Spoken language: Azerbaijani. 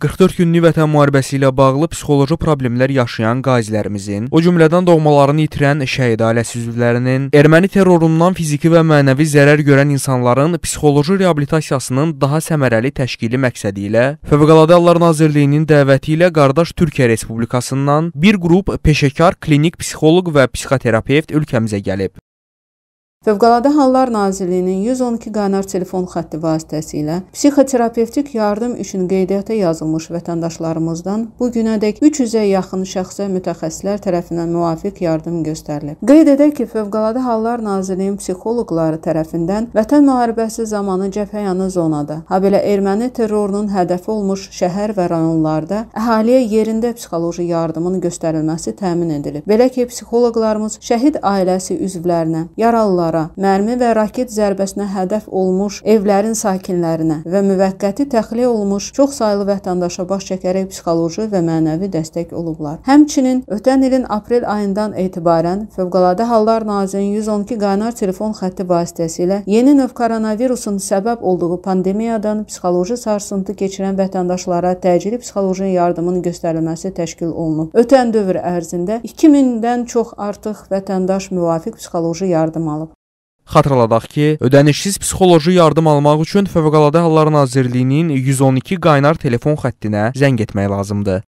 44 günlük vətən müharibəsi ilə bağlı psixoloji problemlər yaşayan qazilərimizin, o cümlədən doğmalarını itirən şəhid ailəsi üzvlərinin, erməni terrorundan fiziki və mənəvi zərər görən insanların psixoloji reabilitasiyasının daha səmərəli təşkili məqsədi ilə Fövqəladə Hallar Nazirliyinin dəvəti ilə qardaş Türkiyə Respublikasından bir qrup peşəkar klinik psixoloq və psixoterapevt ölkəmizə gəlib. Fövqəladə Hallar Nazirliyinin 112 qaynar telefon xətti vasitəsilə psixoterapevtik yardım üçün qeydiyyata yazılmış vətəndaşlarımızdan bu günədək 300-ə yaxın şəxsə mütəxəssislər tərəfindən müvafiq yardım göstərilib. Qeyd edək ki, Fövqəladə Hallar Nazirliyinin psixoloqları tərəfindən Vətən müharibəsi zamanı cəbhəyanı zonada, habelə erməni terrorunun hədəfi olmuş şəhər və rayonlarda əhaliyə yerində psixoloji yardımın göstərilməsi təmin edilib. Belə ki, psixoloqlarımız şəhid ailəsi üzvlərinə, yaralılara binalara, mərmi və raket zərbəsinə hədəf olmuş evlərin sakinlərinə və müvəqqəti təxliyə olmuş çox saylı vətəndaşa baş çəkərək psixoloji və mənəvi dəstək olublar. Həmçinin ötən ilin aprel ayından etibarən Fövqəladə Hallar Nazirinin 112 qaynar telefon xətti vasitəsilə yeni növ koronavirusun səbəb olduğu pandemiyadan psixoloji sarsıntı keçirən vətəndaşlara təcili psixoloji yardımın göstərilməsi təşkil olunub. Ötən dövr ərzində 2000-dən çox artıq vətəndaş müvafiq psixoloji yardım alıb. Xatırladaq ki, ödənişsiz psixoloji yardım almaq üçün Fövqəladə Hallar Nazirliyinin 112 qaynar telefon xəttinə zəng etmək lazımdır.